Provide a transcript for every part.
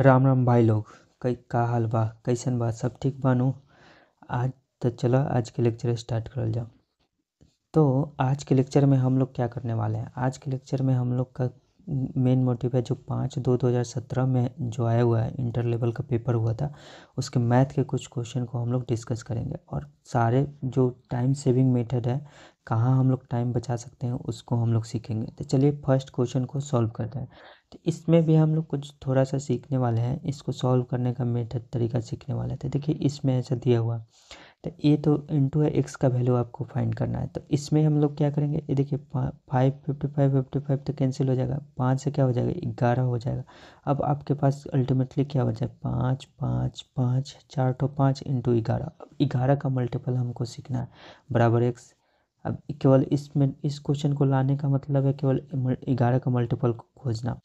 राम राम भाई लोग कई का हाल बा कैसन बा सब ठीक बानू आज तो चलो आज के लेक्चर स्टार्ट कर जाओ तो आज के लेक्चर में हम लोग क्या करने वाले हैं आज के लेक्चर में हम लोग का मेन मोटिव है जो पाँच दो दो हज़ार सत्रह में जो आया हुआ है इंटर लेवल का पेपर हुआ था उसके मैथ के कुछ क्वेश्चन को हम लोग डिस्कस करेंगे और सारे जो टाइम सेविंग मेथड है कहाँ हम लोग टाइम बचा सकते हैं उसको हम लोग सीखेंगे तो चलिए फर्स्ट क्वेश्चन को सॉल्व करते हैं तो इसमें भी हम लोग कुछ थोड़ा सा सीखने वाले हैं इसको सॉल्व करने का मेथड तरीका सीखने वाले थे देखिए इसमें ऐसा दिया हुआ तो ए तो इंटू है एक्स का वैल्यू आपको फाइंड करना है तो इसमें हम लोग क्या करेंगे ये देखिए five fifty five fifty five तो कैंसिल हो जाएगा पाँच से क्या हो जाएगा ग्यारह हो जाएगा अब आपके पास अल्टीमेटली क्या हो जाए पाँच पाँच पाँच चार टू तो पाँच इंटू ग्यारह अब ग्यारह का मल्टीपल हमको सीखना है बराबर एक्स अब केवल इसमें इस क्वेश्चन को लाने का मतलब है केवल ग्यारह का मल्टीपल को खोजना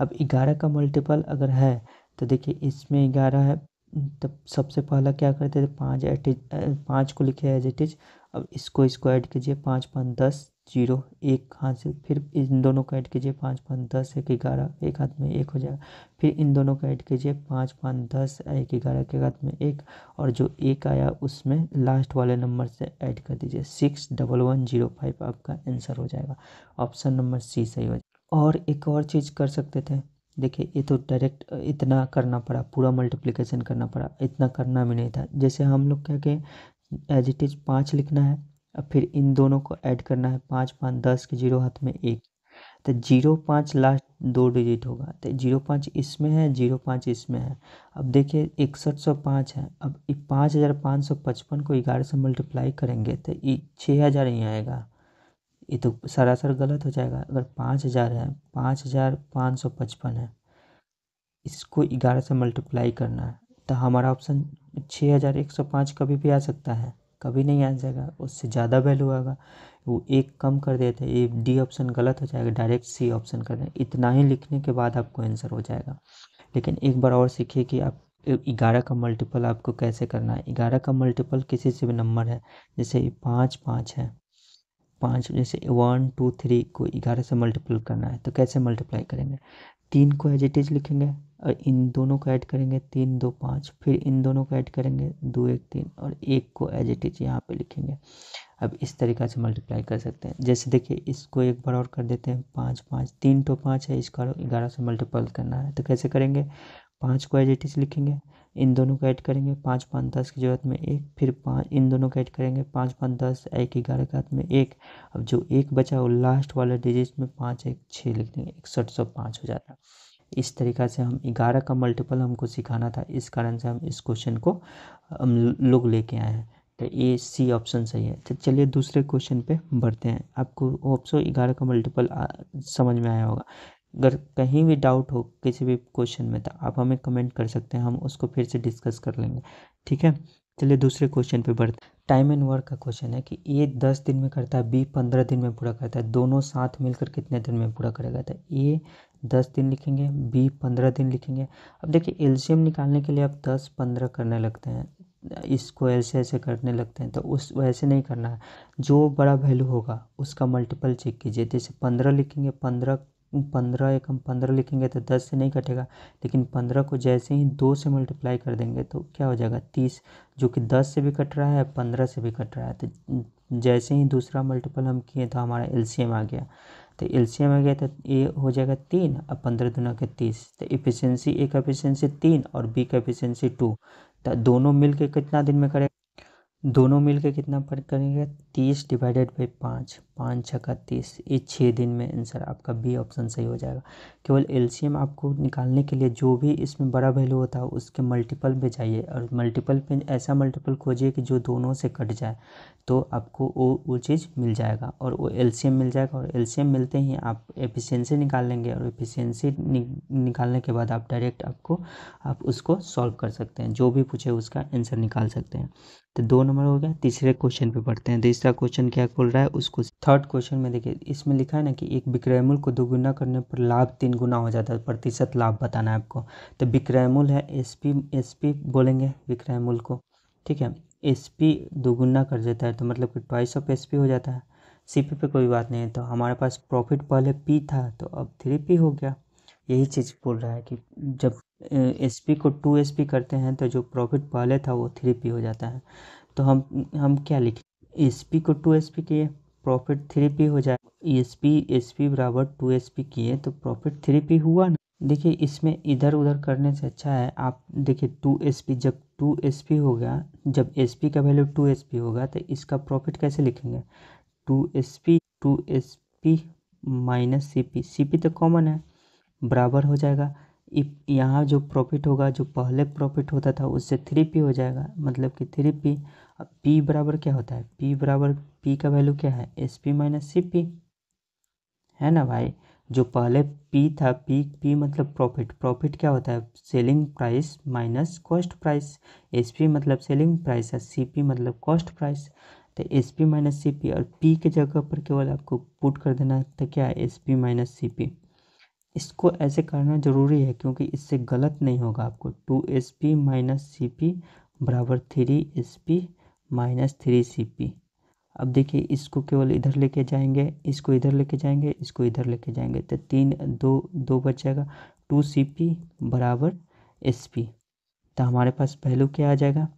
अब ग्यारह का मल्टीपल अगर है तो देखिए इसमें ग्यारह है तब सबसे पहला क्या करते थे पाँच एट इज पाँच को लिखे एज इट इज अब इसको इसको ऐड कीजिए पाँच पाँच दस जीरो एक हाथ से फिर इन दोनों को ऐड कीजिए पाँच पाँच दस एक ग्यारह एक हाथ में एक हो जाएगा फिर इन दोनों को ऐड कीजिए पाँच पाँच दस एक ग्यारह के हाथ में एक और जो एक आया उसमें लास्ट वाले नंबर से ऐड कर दीजिए six double one zero five आपका आंसर हो जाएगा ऑप्शन नंबर सी सही हो जाएगा और एक और चीज़ कर सकते थे देखिए ये तो डायरेक्ट इतना करना पड़ा पूरा मल्टीप्लिकेशन करना पड़ा इतना करना भी नहीं था जैसे हम लोग क्या कहें एज इट इज़ पाँच लिखना है और फिर इन दोनों को ऐड करना है पाँच पाँच दस के जीरो हाथ में एक तो जीरो पाँच लास्ट दो डिजिट होगा तो जीरो पाँच इसमें है जीरो पाँच इसमें है अब देखिए इकसठ सौ पाँच है अब पाँच हज़ार पाँच सौ पचपन को ग्यारह से मल्टीप्लाई करेंगे तो छः हज़ार ही आएगा ये तो सरासर गलत हो जाएगा अगर पाँच हज़ार है पाँच हज़ार पाँच सौ पचपन है इसको ग्यारह से मल्टीप्लाई करना है तो हमारा ऑप्शन छः हज़ार एक सौ पाँच कभी भी आ सकता है कभी नहीं आ जाएगा उससे ज़्यादा वैल्यू आएगा वो एक कम कर देते हैं ये डी ऑप्शन गलत हो जाएगा डायरेक्ट सी ऑप्शन कर दें इतना ही लिखने के बाद आपको आंसर हो जाएगा लेकिन एक बार और सीखिए कि आप ग्यारह का मल्टीपल आपको कैसे करना है ग्यारह का मल्टीपल किसी से भी नंबर है जैसे पाँच पाँच है पाँच जैसे वन टू थ्री को ग्यारह से मल्टीप्लाई करना है तो कैसे मल्टीप्लाई करेंगे तीन को एज इट इज़ लिखेंगे और इन दोनों को ऐड करेंगे तीन दो पाँच फिर इन दोनों को ऐड करेंगे दो एक तीन और एक को एज इट इज़ यहाँ पे लिखेंगे अब इस तरीका से मल्टीप्लाई कर सकते हैं जैसे देखिए इसको एक बार और कर देते हैं पाँच पाँच तीन टू तो पाँच है इसका ग्यारह से मल्टीपल करना है तो कैसे करेंगे पाँच को एज इट इज लिखेंगे इन दोनों को ऐड करेंगे पाँच पाँच दस की जरूरत में एक फिर पाँच इन दोनों को ऐड करेंगे पाँच पाँच दस एक ग्यारह के हाथ में एक अब जो एक बचा वो लास्ट वाले डिजिट में पाँच एक छः लिख देंगे इकसठ सौ पाँच हो जाता है इस तरीका से हम ग्यारह का मल्टीपल हमको सिखाना था इस कारण से हम इस क्वेश्चन को हम लोग लेके आए हैं तो ए सी ऑप्शन सही है तो चलिए दूसरे क्वेश्चन पे बढ़ते हैं आपको ऑप्शन ग्यारह का मल्टीपल समझ में आया होगा अगर कहीं भी डाउट हो किसी भी क्वेश्चन में तो आप हमें कमेंट कर सकते हैं हम उसको फिर से डिस्कस कर लेंगे ठीक है चलिए दूसरे क्वेश्चन पे बढ़ते टाइम एंड वर्क का क्वेश्चन है कि ए दस दिन में करता है बी पंद्रह दिन में पूरा करता है दोनों साथ मिलकर कितने दिन में पूरा करेगा तो ए दस दिन लिखेंगे बी पंद्रह दिन लिखेंगे अब देखिए एल्शियम निकालने के लिए आप दस पंद्रह करने लगते हैं इसको ऐसे ऐसे करने लगते हैं तो उस वैसे नहीं करना है जो बड़ा वैल्यू होगा उसका मल्टीपल चेक कीजिए जैसे पंद्रह लिखेंगे पंद्रह पंद्रह एक हम पंद्रह लिखेंगे तो दस से नहीं कटेगा लेकिन पंद्रह को जैसे ही दो से मल्टीप्लाई कर देंगे तो क्या हो जाएगा तीस जो कि दस से भी कट रहा है पंद्रह से भी कट रहा है तो जैसे ही दूसरा मल्टीपल हम किए तो हमारा एम आ गया तो एम आ गया तो ए हो जाएगा तीन और पंद्रह दुना के तीस तो एफिशिएंसी ए का एफिशिएंसी तीन और बी का एफिशिएंसी टू दोनों मिलके कितना दिन में करें दोनों मिलकर कितना पर करेंगे तीस डिवाइडेड बाई पाँच पाँच का तीस ये छः दिन में आंसर आपका बी ऑप्शन सही हो जाएगा केवल एलसीएम आपको निकालने के लिए जो भी इसमें बड़ा वैल्यू होता है उसके मल्टीपल पे जाइए और मल्टीपल पे ऐसा मल्टीपल खोजिए कि जो दोनों से कट जाए तो आपको वो वो चीज़ मिल जाएगा और वो एल मिल जाएगा और एल मिलते ही आप एफिशियंसी निकाल लेंगे और एफिशिएंसी नि, निकालने के बाद आप डायरेक्ट आपको आप उसको सॉल्व कर सकते हैं जो भी पूछे उसका आंसर निकाल सकते हैं तो दोनों नंबर हो गया तीसरे क्वेश्चन पे पढ़ते हैं तीसरा क्वेश्चन क्या खोल रहा है उसको थर्ड क्वेश्चन में देखिए इसमें लिखा है ना कि एक विक्रय मूल्य को दोगुना करने पर लाभ तीन गुना हो जाता है प्रतिशत लाभ बताना है आपको तो विक्रय मूल्य है एस पी एस पी बोलेंगे विक्रय मूल्य को ठीक है एस पी दोगुना कर देता है तो मतलब कि ट्वाइस ऑफ एस पी हो जाता है सी पी पे कोई बात नहीं है तो हमारे पास प्रॉफिट पहले पी था तो अब थ्री पी हो गया यही चीज़ बोल रहा है कि जब एस पी को टू एस पी करते हैं तो जो प्रॉफिट पहले था वो थ्री पी हो जाता है तो हम हम क्या लिखें एस पी को टू एस पी किए प्रॉफिट थ्री पी हो जाए एस पी एस पी बराबर टू एस पी किए तो प्रॉफिट थ्री पी हुआ ना देखिए इसमें इधर उधर करने से अच्छा है आप देखिए टू एस पी जब टू एस पी होगा जब एस पी का वैल्यू टू एस पी होगा तो इसका प्रॉफिट कैसे लिखेंगे two S P two S P minus C P C P तो कॉमन है बराबर हो जाएगा यहाँ जो प्रॉफिट होगा जो पहले प्रॉफिट होता था उससे थ्री पी हो जाएगा मतलब कि थ्री पी अब पी बराबर क्या होता है पी बराबर पी का वैल्यू क्या है S P minus C P है ना भाई जो पहले पी था पी पी मतलब प्रॉफिट प्रॉफिट क्या होता है selling price minus cost price S P मतलब सेलिंग प्राइस है सी पी मतलब कॉस्ट प्राइस तो S P minus C P और पी के जगह पर केवल आपको पुट कर देना तो क्या है S P minus C P इसको ऐसे करना ज़रूरी है क्योंकि इससे गलत नहीं होगा आपको two S P minus C P बराबर three S P minus three C P अब देखिए इसको केवल इधर लेके जाएंगे इसको इधर लेके जाएंगे इसको इधर लेके जाएंगे तो तीन दो दो बचेगा टू सी पी बराबर एस पी तो हमारे पास पहलू क्या आ जाएगा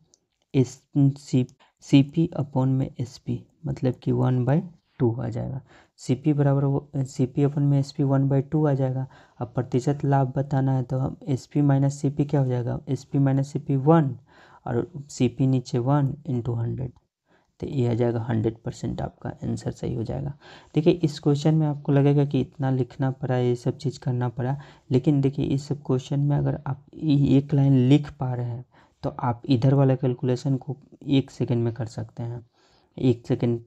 S C C P upon में एस पी मतलब कि वन बाई टू आ जाएगा सी पी बराबर वो सी पी अपन में S P one by two आ जाएगा अब प्रतिशत लाभ बताना है तो हम S P minus C P क्या हो जाएगा S P minus C P one और सी पी नीचे वन इंटू हंड्रेड तो ये आ जाएगा हंड्रेड परसेंट आपका आंसर सही हो जाएगा देखिए इस क्वेश्चन में आपको लगेगा कि इतना लिखना पड़ा ये सब चीज़ करना पड़ा लेकिन देखिए इस सब क्वेश्चन में अगर आप एक लाइन लिख पा रहे हैं तो आप इधर वाला कैलकुलेशन को एक सेकेंड में कर सकते हैं एक सेकेंड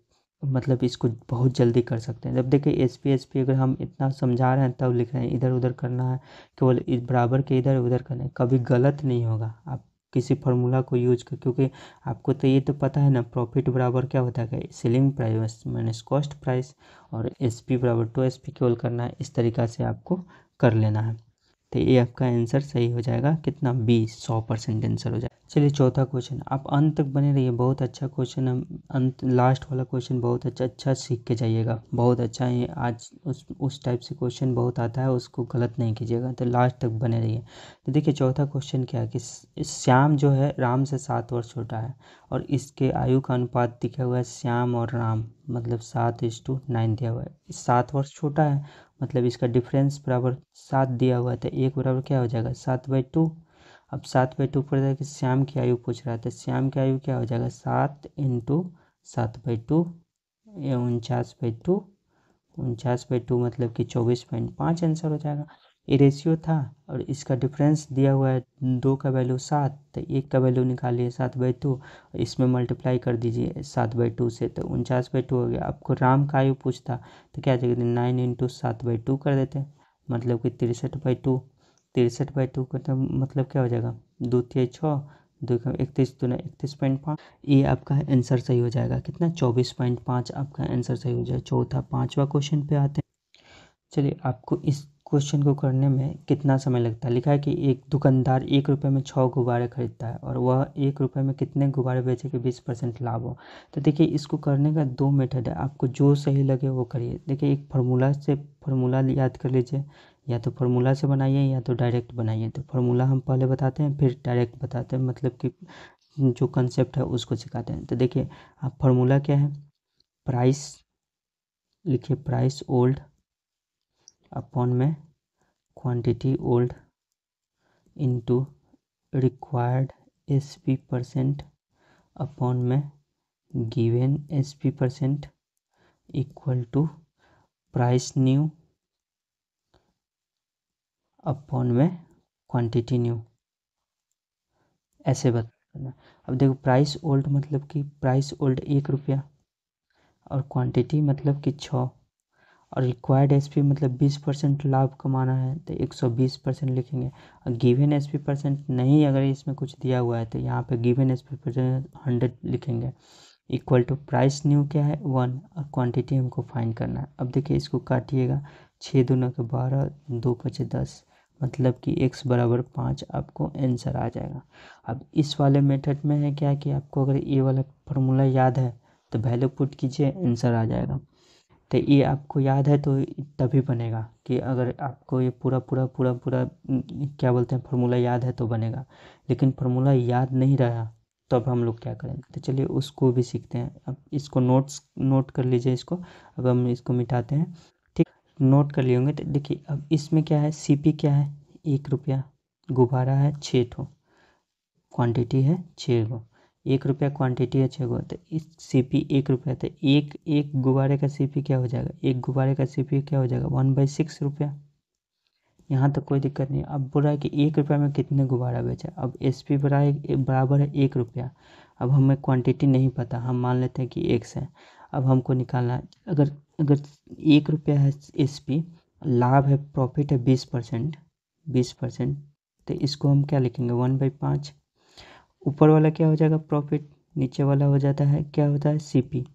मतलब इसको बहुत जल्दी कर सकते हैं जब देखिए एस पी एस पी अगर हम इतना समझा रहे हैं तब लिख रहे हैं इधर उधर करना है केवल बराबर के इधर उधर करना है कभी गलत नहीं होगा आप किसी फार्मूला को यूज कर क्योंकि आपको तो ये तो पता है ना प्रॉफिट बराबर क्या होता है selling price minus cost price और एस पी बराबर टू एस पी केवल करना है इस तरीका से आपको कर लेना है तो ये आपका आंसर सही हो जाएगा कितना बी सौ परसेंट आंसर हो जाएगा चलिए चौथा क्वेश्चन आप अंत तक बने रहिए बहुत अच्छा क्वेश्चन हम अंत लास्ट वाला क्वेश्चन बहुत अच्छा अच्छा सीख के जाइएगा बहुत अच्छा है आज उस उस टाइप से क्वेश्चन बहुत आता है उसको गलत नहीं कीजिएगा तो लास्ट तक बने रहिए तो देखिए चौथा क्वेश्चन क्या है कि श्याम जो है राम से सात वर्ष छोटा है और इसके आयु का अनुपात दिखा हुआ है श्याम और राम मतलब सात इज टू नाइन दिया हुआ है सात वर्ष छोटा है मतलब इसका डिफरेंस बराबर सात दिया हुआ है तो एक बराबर क्या हो जाएगा सात बाई टू अब सात बाई टू पर जाएगा श्याम की आयु पूछ रहा था श्याम की आयु क्या हो जाएगा सात इंटू सात बाई टू या उनचास बाई टू उनचास बाई टू मतलब कि चौबीस पॉइंट पाँच आंसर हो जाएगा ये रेशियो था और इसका डिफरेंस दिया हुआ है दो का वैल्यू सात तो एक का वैल्यू निकालिए सात बाई टू इसमें मल्टीप्लाई कर दीजिए सात बाई टू से तो उनचास बाई टू हो गया आपको राम का आयु पूछता तो क्या जाएगा नाइन तो इंटू सात बाई टू कर देते मतलब कि तिरसठ बाई टू तिरसठ बाई टू का तो मतलब क्या हो जाएगा दो तिहाई छः दो इकतीस दो इकतीस पॉइंट पाँच ये आपका आंसर सही हो जाएगा कितना चौबीस पॉइंट पाँच आपका आंसर सही हो जाएगा चौथा पाँचवा क्वेश्चन पे आते हैं चलिए आपको इस क्वेश्चन को करने में कितना समय लगता है लिखा है कि एक दुकानदार एक रुपये में छः गुब्बारे खरीदता है और वह एक रुपये में कितने गुब्बारे बेचे कि बीस परसेंट लाभ हो तो देखिए इसको करने का दो मेथड है आपको जो सही लगे वो करिए देखिए एक फार्मूला से फार्मूला याद कर लीजिए या तो फॉर्मूला से बनाइए या तो डायरेक्ट बनाइए तो फॉर्मूला हम पहले बताते हैं फिर डायरेक्ट बताते हैं मतलब कि जो कंसेप्ट है उसको सिखाते हैं तो देखिए आप फार्मूला क्या है प्राइस लिखिए प्राइस ओल्ड अपॉन में quantity old into required S P percent upon में given S P percent equal to price new upon में क्वांटिटी न्यू ऐसे बताना अब देखो प्राइस ओल्ड मतलब कि प्राइस ओल्ड एक रुपया और क्वांटिटी मतलब कि छः और रिक्वायर्ड एस पी मतलब बीस परसेंट लाभ कमाना है तो एक सौ बीस परसेंट लिखेंगे और गिवन एस पी परसेंट नहीं अगर इसमें कुछ दिया हुआ है तो यहाँ पे given S P percent hundred लिखेंगे इक्वल टू प्राइस न्यू क्या है वन और क्वांटिटी हमको फाइंड करना है अब देखिए इसको काटिएगा छः दोनों के बारह दो पचे दस मतलब कि x बराबर पाँच आपको आंसर आ जाएगा अब इस वाले मेथड में है क्या कि आपको अगर ये वाला फार्मूला याद है तो वैल्यू पुट कीजिए आंसर आ जाएगा तो ये आपको याद है तो तभी बनेगा कि अगर आपको ये पूरा पूरा पूरा पूरा क्या बोलते हैं फार्मूला याद है तो बनेगा लेकिन फार्मूला याद नहीं रहा तब तो हम लोग क्या करें तो चलिए उसको भी सीखते हैं अब इसको नोट्स नोट कर लीजिए इसको अब हम इसको मिटाते हैं नोट कर लिए होंगे तो देखिए अब इसमें क्या है सीपी क्या है एक रुपया गुब्बारा है छः ठो क्वांटिटी है छः गो एक रुपया क्वांटिटी है छः गो तो इस सीपी एक रुपया तो एक एक गुब्बारे का सीपी क्या हो जाएगा एक गुब्बारे का सीपी क्या हो जाएगा वन बाई सिक्स रुपया यहाँ तक तो कोई दिक्कत नहीं अब बोल रहा है कि एक रुपया में कितने गुब्बारा बेचा अब एस पी बराबर है एक रुपया अब हमें क्वांटिटी नहीं पता हम मान लेते हैं कि एक है अब हमको निकालना है अगर अगर एक रुपया है एस पी लाभ है प्रॉफिट है बीस परसेंट बीस परसेंट तो इसको हम क्या लिखेंगे वन बाई पाँच ऊपर वाला क्या हो जाएगा प्रॉफिट नीचे वाला हो जाता है क्या होता है सीपी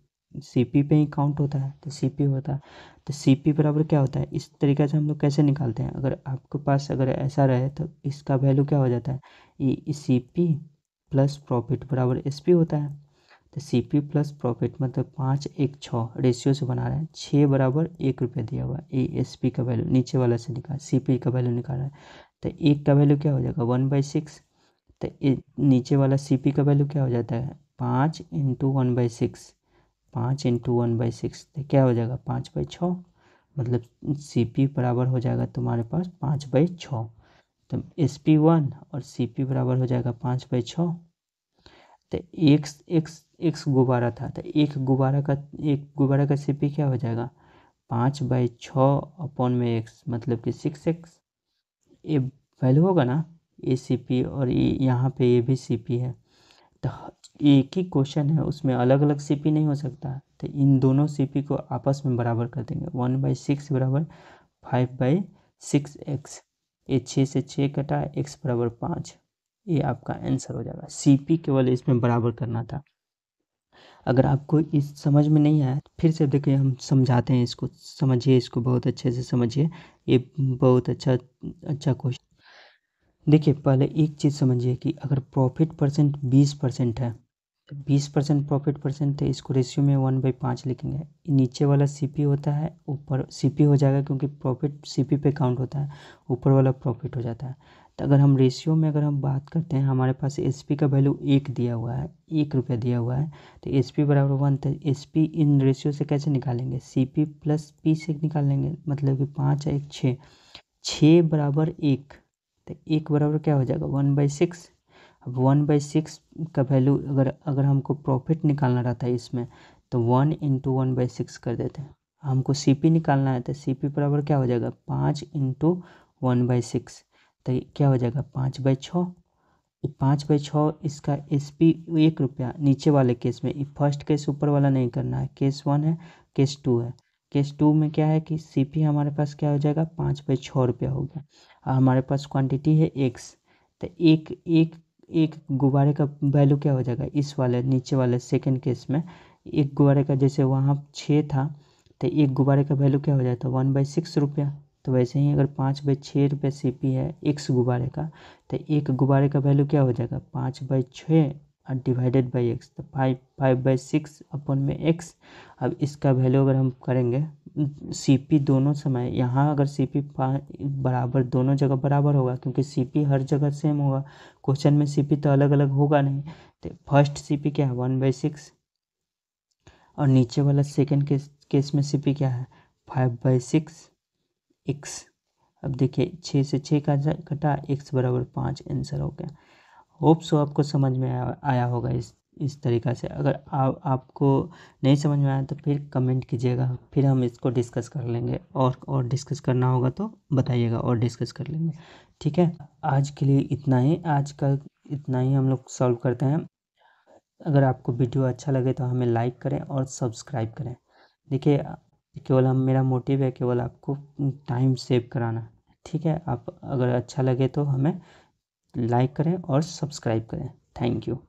सीपी पे ही काउंट होता है तो सीपी होता है तो सीपी बराबर क्या होता है इस तरीके से हम लोग कैसे निकालते हैं अगर आपके पास अगर ऐसा रहे तो इसका वैल्यू क्या हो जाता है सी पी प्लस प्रॉफिट बराबर एस पी होता है तो सी पी प्लस प्रॉफिट मतलब पाँच एक छः रेशियो से बना रहे हैं छः बराबर एक रुपये दिया हुआ है ए एस पी का वैल्यू नीचे वाला से निकाल सी पी का वैल्यू निकाल रहा है तो एक का वैल्यू क्या हो जाएगा वन बाई सिक्स तो नीचे वाला सी पी का वैल्यू क्या हो जाता है पाँच इंटू वन बाई सिक्स पाँच इंटू वन बाई सिक्स तो क्या हो जाएगा पाँच बाई छः मतलब सी पी बराबर हो जाएगा तुम्हारे पास पाँच बाई छः तो एस पी वन और सी पी बराबर हो जाएगा पाँच बाई छः तो एक्स एक्स एक गुब्बारा था तो एक गुब्बारा का एक गुब्बारा का सी पी क्या हो जाएगा पाँच बाई छ अपॉन में एक्स मतलब कि सिक्स एक्स ये वैल्यू होगा ना ए सी पी और ये यहाँ पे ये भी सी पी है तो एक ही क्वेश्चन है उसमें अलग अलग सी पी नहीं हो सकता तो इन दोनों सी पी को आपस में बराबर कर देंगे वन बाई सिक्स बराबर फाइव बाई सिक्स एक्स ये छः से छः कटा एक्स बराबर पाँच ये आपका आंसर हो जाएगा सी पी केवल इसमें बराबर करना था अगर आपको इस समझ में नहीं आया तो फिर से देखिए हम समझाते हैं इसको समझिए इसको बहुत अच्छे से समझिए ये बहुत अच्छा अच्छा क्वेश्चन देखिए पहले एक चीज़ समझिए कि अगर प्रॉफिट परसेंट बीस परसेंट है तो बीस परसेंट प्रॉफिट परसेंट है इसको रेशियो में वन बाई पाँच लिखेंगे नीचे वाला सीपी होता है ऊपर सीपी हो जाएगा क्योंकि प्रॉफिट सीपी पे काउंट होता है ऊपर वाला प्रॉफिट हो जाता है तो अगर हम रेशियो में अगर हम बात करते हैं हमारे पास एस पी का वैल्यू एक दिया हुआ है एक रुपया दिया हुआ है तो एस पी बराबर वन तो एस पी इन रेशियो से कैसे निकालेंगे सी पी प्लस पी से निकालेंगे मतलब कि पाँच एक छः छः बराबर एक तो एक बराबर क्या हो जाएगा वन बाई सिक्स अब वन बाई सिक्स का वैल्यू अगर अगर हमको प्रॉफिट निकालना रहता है इसमें तो one into one by six कर देते हैं हमको सी पी निकालना है तो सी पी बराबर क्या हो जाएगा पाँच इंटू वन बाई सिक्स तो क्या हो जाएगा पाँच बाई छः पाँच बाई छः इसका एस पी एक रुपया नीचे वाले केस में फर्स्ट केस ऊपर वाला नहीं करना है केस वन है केस टू है केस टू में क्या है कि सी पी हमारे पास क्या हो जाएगा पाँच बाई छः रुपया हो गया और हमारे पास क्वांटिटी है एक्स तो एक एक एक गुब्बारे का वैल्यू क्या हो जाएगा इस वाले नीचे वाले सेकेंड केस में एक गुब्बारे का जैसे वहाँ छः था तो एक गुब्बारे का वैल्यू क्या हो जाता है वन बाई सिक्स रुपया तो वैसे ही अगर पाँच बाई छः रुपये सी पी है एक्स गुब्बारे का तो एक गुब्बारे का वैल्यू क्या हो जाएगा पाँच बाई छः और डिवाइडेड बाई एक्स तो five five by six upon में एक्स अब इसका वैल्यू अगर हम करेंगे सी पी दोनों समय यहाँ अगर सी पी बराबर दोनों जगह बराबर होगा क्योंकि सी पी हर जगह सेम होगा क्वेश्चन में सी पी तो अलग अलग होगा नहीं तो फर्स्ट सी पी क्या है वन बाई सिक्स और नीचे वाला सेकेंड केस केस में सी पी क्या है फाइव बाई सिक्स एक्स अब देखिए छः से छः का घटा एक्स बराबर पाँच आंसर हो गया होप सो आपको समझ में आया, आया होगा इस इस तरीक़ा से अगर आ, आपको नहीं समझ में आया तो फिर कमेंट कीजिएगा फिर हम इसको डिस्कस कर लेंगे और और डिस्कस करना होगा तो बताइएगा और डिस्कस कर लेंगे ठीक है आज के लिए इतना ही आज का इतना ही हम लोग सॉल्व करते हैं अगर आपको वीडियो अच्छा लगे तो हमें लाइक करें और सब्सक्राइब करें देखिए केवल हम मेरा मोटिव है केवल आपको टाइम सेव कराना ठीक है आप अगर अच्छा लगे तो हमें लाइक करें और सब्सक्राइब करें थैंक यू